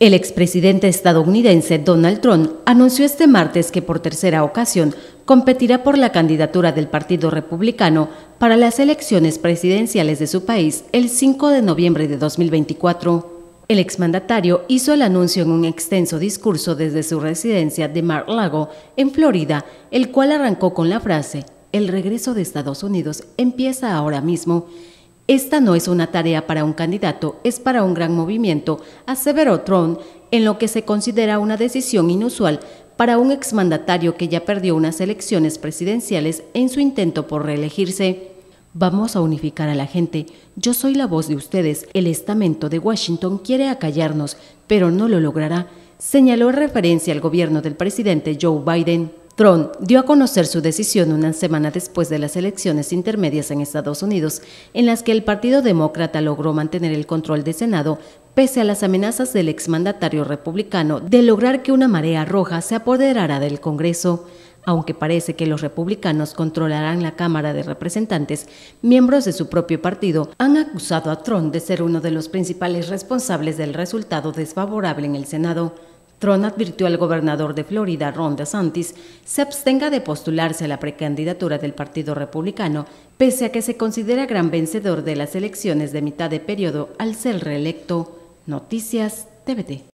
El expresidente estadounidense Donald Trump anunció este martes que por tercera ocasión competirá por la candidatura del Partido Republicano para las elecciones presidenciales de su país el 5 de noviembre de 2024. El exmandatario hizo el anuncio en un extenso discurso desde su residencia de Mar-Lago, en Florida, el cual arrancó con la frase, El regreso de Estados Unidos empieza ahora mismo esta no es una tarea para un candidato, es para un gran movimiento, aseveró Trump, en lo que se considera una decisión inusual para un exmandatario que ya perdió unas elecciones presidenciales en su intento por reelegirse. Vamos a unificar a la gente. Yo soy la voz de ustedes. El estamento de Washington quiere acallarnos, pero no lo logrará, señaló en referencia al gobierno del presidente Joe Biden. Trump dio a conocer su decisión una semana después de las elecciones intermedias en Estados Unidos, en las que el Partido Demócrata logró mantener el control del Senado pese a las amenazas del exmandatario republicano de lograr que una marea roja se apoderara del Congreso. Aunque parece que los republicanos controlarán la Cámara de Representantes, miembros de su propio partido han acusado a Trump de ser uno de los principales responsables del resultado desfavorable en el Senado. Tron advirtió al gobernador de Florida, Ron DeSantis, se abstenga de postularse a la precandidatura del Partido Republicano, pese a que se considera gran vencedor de las elecciones de mitad de periodo al ser reelecto. Noticias TVT.